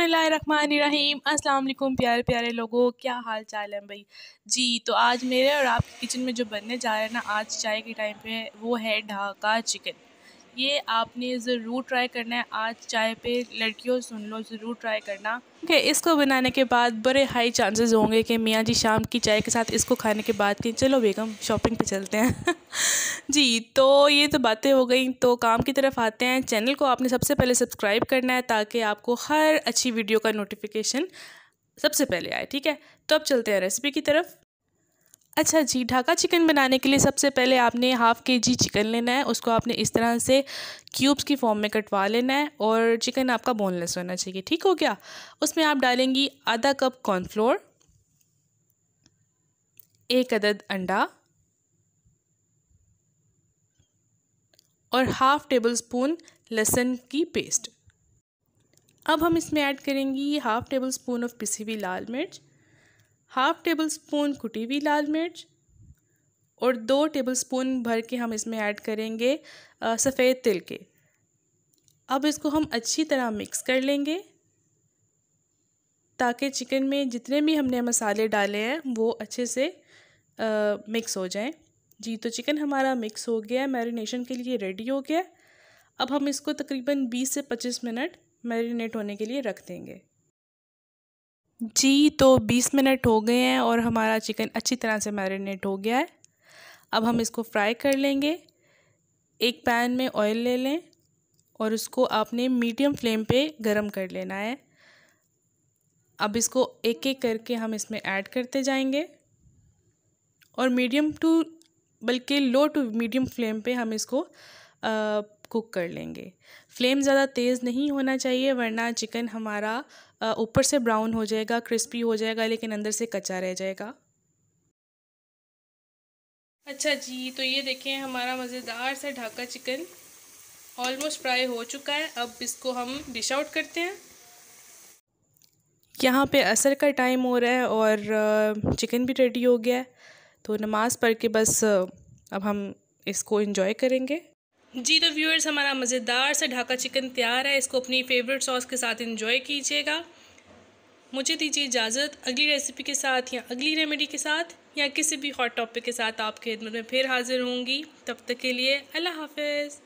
बसमीम अस्सलाम प्यारे प्यारे लोगों क्या हाल चाल है भाई जी तो आज मेरे और आपके किचन में जो बनने जा रहा है ना आज चाय के टाइम पे वो है ढाका चिकन ये आपने ज़रूर ट्राई करना है आज चाय पे लड़कियों सुन लो ज़रूर ट्राई करना ओके okay, इसको बनाने के बाद बड़े हाई चांसेस होंगे कि मियाँ जी शाम की चाय के साथ इसको खाने के बाद कि चलो बेगम शॉपिंग पे चलते हैं जी तो ये तो बातें हो गई तो काम की तरफ आते हैं चैनल को आपने सबसे पहले सब्सक्राइब करना है ताकि आपको हर अच्छी वीडियो का नोटिफिकेशन सबसे पहले आए ठीक है तो अब चलते हैं रेसिपी की तरफ अच्छा जी ढाका चिकन बनाने के लिए सबसे पहले आपने हाफ़ के जी चिकन लेना है उसको आपने इस तरह से क्यूब्स की फॉर्म में कटवा लेना है और चिकन आपका बोनलेस होना चाहिए ठीक हो गया उसमें आप डालेंगी आधा कप कॉर्नफ्लोर एक अदद अंडा और हाफ टेबल स्पून लहसुन की पेस्ट अब हम इसमें ऐड करेंगी हाफ टेबल स्पून ऑफ पिसी हुई लाल मिर्च हाफ टेबल स्पून कुटी हुई लाल मिर्च और दो टेबल स्पून भर के हम इसमें ऐड करेंगे सफ़ेद तिल के अब इसको हम अच्छी तरह मिक्स कर लेंगे ताकि चिकन में जितने भी हमने मसाले डाले हैं वो अच्छे से आ, मिक्स हो जाएं जी तो चिकन हमारा मिक्स हो गया है मैरिनेशन के लिए रेडी हो गया अब हम इसको तकरीबन 20 से 25 मिनट मैरिनेट होने के लिए रख देंगे जी तो 20 मिनट हो गए हैं और हमारा चिकन अच्छी तरह से मैरिनेट हो गया है अब हम इसको फ्राई कर लेंगे एक पैन में ऑयल ले लें और उसको आपने मीडियम फ्लेम पे गरम कर लेना है अब इसको एक एक करके हम इसमें ऐड करते जाएंगे और मीडियम टू बल्कि लो टू मीडियम फ्लेम पे हम इसको कुक कर लेंगे फ्लेम ज़्यादा तेज़ नहीं होना चाहिए वरना चिकन हमारा ऊपर से ब्राउन हो जाएगा क्रिस्पी हो जाएगा लेकिन अंदर से कच्चा रह जाएगा अच्छा जी तो ये देखें हमारा मज़ेदार सा ढाका चिकन ऑलमोस्ट फ्राई हो चुका है अब इसको हम डिश आउट करते हैं यहाँ पे असर का टाइम हो रहा है और चिकन भी रेडी हो गया है तो नमाज़ पढ़ के बस अब हम इसको इन्जॉय करेंगे जी तो व्यूअर्स हमारा मज़ेदार सा ढाका चिकन तैयार है इसको अपनी फेवरेट सॉस के साथ इन्जॉय कीजिएगा मुझे दीजिए इजाज़त अगली रेसिपी के साथ या अगली रेमेडी के साथ या किसी भी हॉट टॉपिक के साथ आपके खिदमत में फिर हाज़िर होंगी तब तक के लिए अल्लाह हाफिज़